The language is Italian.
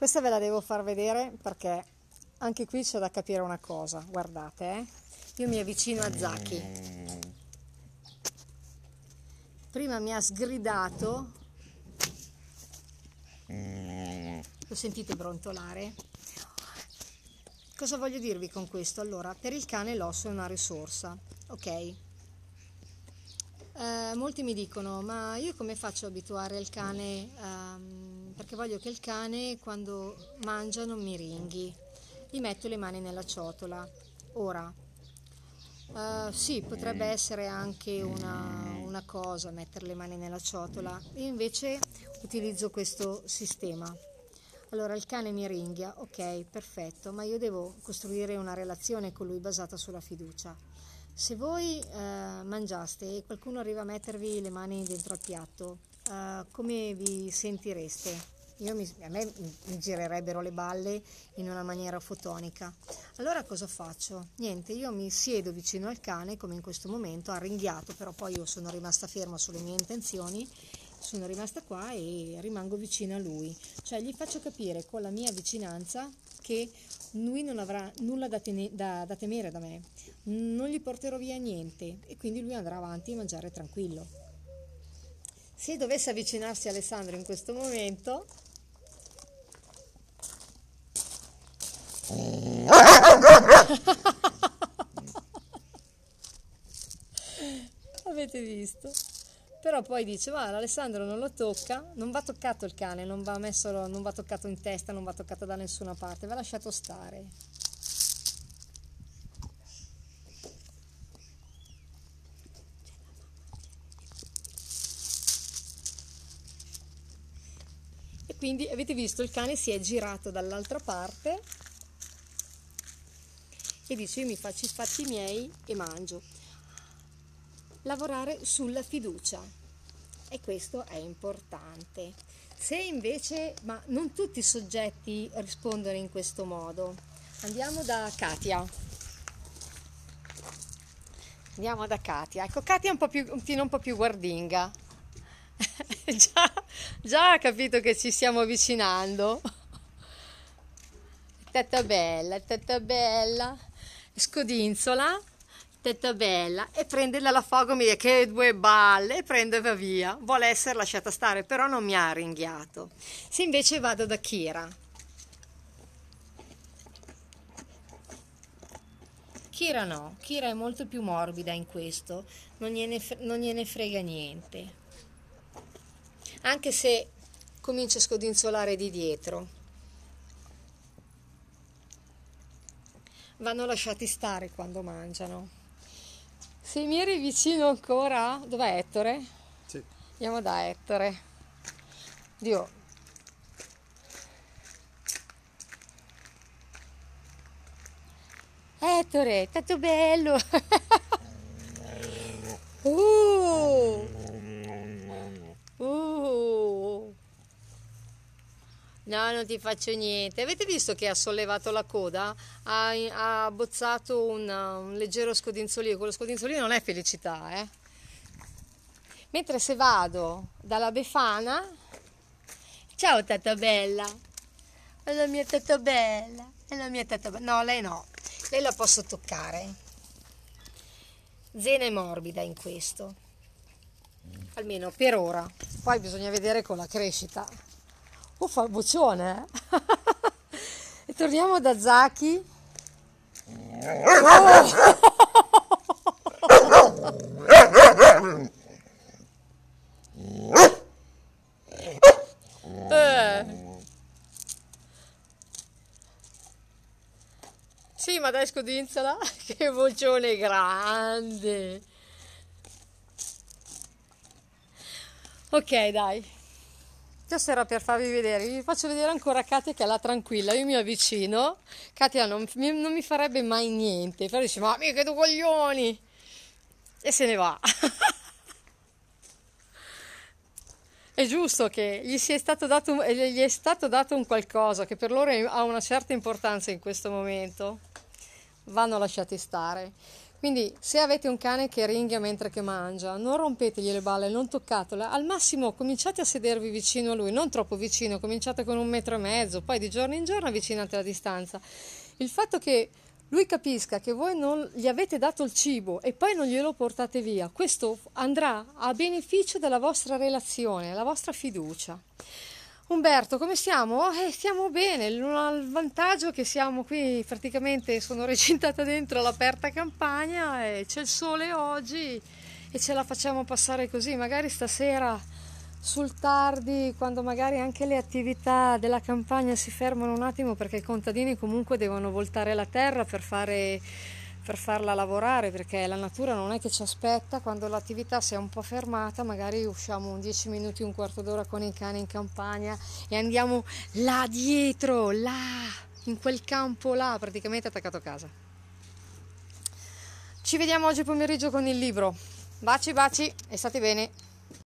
Questa ve la devo far vedere perché anche qui c'è da capire una cosa, guardate, eh? io mi avvicino a Zaki. Prima mi ha sgridato, lo sentite brontolare? Cosa voglio dirvi con questo? Allora, per il cane l'osso è una risorsa, ok? Eh, molti mi dicono, ma io come faccio ad abituare il cane? Um, perché voglio che il cane quando mangia non mi ringhi. Gli metto le mani nella ciotola. Ora, uh, sì, potrebbe essere anche una, una cosa mettere le mani nella ciotola. Io invece utilizzo questo sistema. Allora il cane mi ringhia, ok, perfetto, ma io devo costruire una relazione con lui basata sulla fiducia. Se voi eh, mangiaste e qualcuno arriva a mettervi le mani dentro al piatto, uh, come vi sentireste? Io mi, a me mi girerebbero le balle in una maniera fotonica. Allora cosa faccio? Niente, io mi siedo vicino al cane, come in questo momento, arringhiato, però poi io sono rimasta ferma sulle mie intenzioni, sono rimasta qua e rimango vicino a lui. Cioè gli faccio capire con la mia vicinanza che lui non avrà nulla da, tene, da, da temere da me, non gli porterò via niente e quindi lui andrà avanti a mangiare tranquillo. Se dovesse avvicinarsi Alessandro in questo momento... Avete visto? Però poi dice, guarda Alessandro non lo tocca, non va toccato il cane, non va, messo, non va toccato in testa, non va toccato da nessuna parte, va lasciato stare. quindi avete visto il cane si è girato dall'altra parte e dice io mi faccio i fatti miei e mangio lavorare sulla fiducia e questo è importante se invece ma non tutti i soggetti rispondono in questo modo andiamo da Katia andiamo da Katia. Ecco, Katia è un po' più, un po' più guardinga. già, già capito che ci stiamo avvicinando. Tetta bella, tetta bella, scodinzola, tetta bella e prende dall'affogo mi dice che due balle e prende e va via. Vuole essere lasciata stare, però non mi ha ringhiato. Se invece vado da Kira. Kira no, Kira è molto più morbida in questo, non gliene, non gliene frega niente anche se comincia a scodinzolare di dietro. Vanno lasciati stare quando mangiano. Se mi eri vicino ancora, dov'è Ettore? Sì. Andiamo da Ettore. Dio. Ettore, tanto bello! uh. No, non ti faccio niente. Avete visto che ha sollevato la coda? Ha, ha bozzato un, un, leggero scodinzolio. Quello scodinzolio non è felicità, eh? Mentre se vado dalla Befana... Ciao tata bella! È la mia tata bella! È la mia tata bella! No, lei no. Lei la posso toccare. Zena è morbida in questo. Almeno per ora. Poi bisogna vedere con la crescita. Oh, vocione! Eh? e torniamo da Zaki. Oh! Sì, ma dai scodinzola, che vocione grande. Ok, dai. Adesso era per farvi vedere, vi faccio vedere ancora Katia che è la tranquilla, io mi avvicino, Katia non, non mi, farebbe mai niente, però dice ma mica tu coglioni e se ne va. è giusto che gli, sia stato dato, gli è stato dato un qualcosa che per loro ha una certa importanza in questo momento, vanno lasciati stare. Quindi se avete un cane che ringhia mentre che mangia, non rompetegli le balle, non toccatelo, al massimo cominciate a sedervi vicino a lui, non troppo vicino, cominciate con un metro e mezzo, poi di giorno in giorno avvicinate la distanza. Il fatto che lui capisca che voi non gli avete dato il cibo e poi non glielo portate via, questo andrà a beneficio della vostra relazione, della vostra fiducia. Umberto, come siamo? Eh, stiamo bene, il vantaggio è che siamo qui, praticamente sono recintata dentro l'aperta campagna e c'è il sole oggi e ce la facciamo passare così, magari stasera sul tardi, quando magari anche le attività della campagna si fermano un attimo perché i contadini comunque devono voltare la terra per fare per farla lavorare perché la natura non è che ci aspetta, quando l'attività si è un po' fermata magari usciamo un 10 minuti, un quarto d'ora con i cani in campagna e andiamo là dietro, là, in quel campo là, praticamente attaccato a casa. Ci vediamo oggi pomeriggio con il libro. Baci baci e state bene.